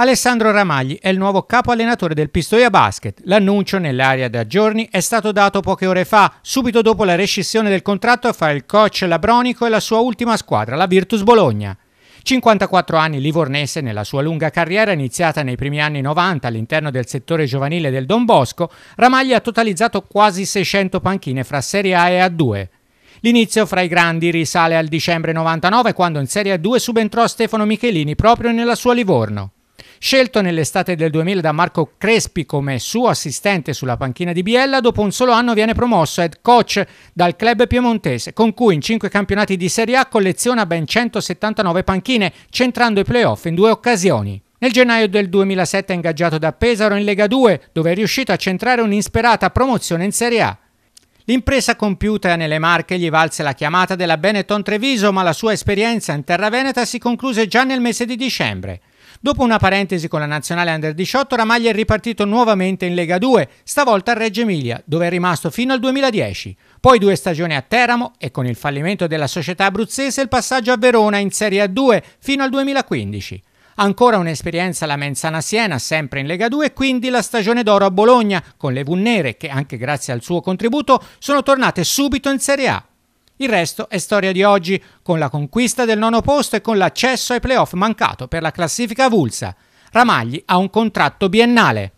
Alessandro Ramagli è il nuovo capo allenatore del Pistoia Basket. L'annuncio nell'area da giorni è stato dato poche ore fa, subito dopo la rescissione del contratto fra il coach Labronico e la sua ultima squadra, la Virtus Bologna. 54 anni livornese nella sua lunga carriera iniziata nei primi anni 90 all'interno del settore giovanile del Don Bosco, Ramagli ha totalizzato quasi 600 panchine fra Serie A e A2. L'inizio fra i grandi risale al dicembre 99 quando in Serie A2 subentrò Stefano Michelini proprio nella sua Livorno. Scelto nell'estate del 2000 da Marco Crespi come suo assistente sulla panchina di Biella, dopo un solo anno viene promosso head coach dal club piemontese, con cui in cinque campionati di Serie A colleziona ben 179 panchine, centrando i playoff in due occasioni. Nel gennaio del 2007 è ingaggiato da Pesaro in Lega 2, dove è riuscito a centrare un'insperata promozione in Serie A. L'impresa compiuta nelle Marche gli valse la chiamata della Benetton Treviso, ma la sua esperienza in terra veneta si concluse già nel mese di dicembre. Dopo una parentesi con la nazionale under 18, Ramaglia è ripartito nuovamente in Lega 2, stavolta a Reggio Emilia, dove è rimasto fino al 2010. Poi due stagioni a Teramo e con il fallimento della società abruzzese il passaggio a Verona in Serie A2 fino al 2015. Ancora un'esperienza alla Menzana Siena, sempre in Lega 2, e quindi la stagione d'oro a Bologna, con le Vunnere, che anche grazie al suo contributo sono tornate subito in Serie A. Il resto è storia di oggi, con la conquista del nono posto e con l'accesso ai playoff mancato per la classifica avulsa. Ramagli ha un contratto biennale.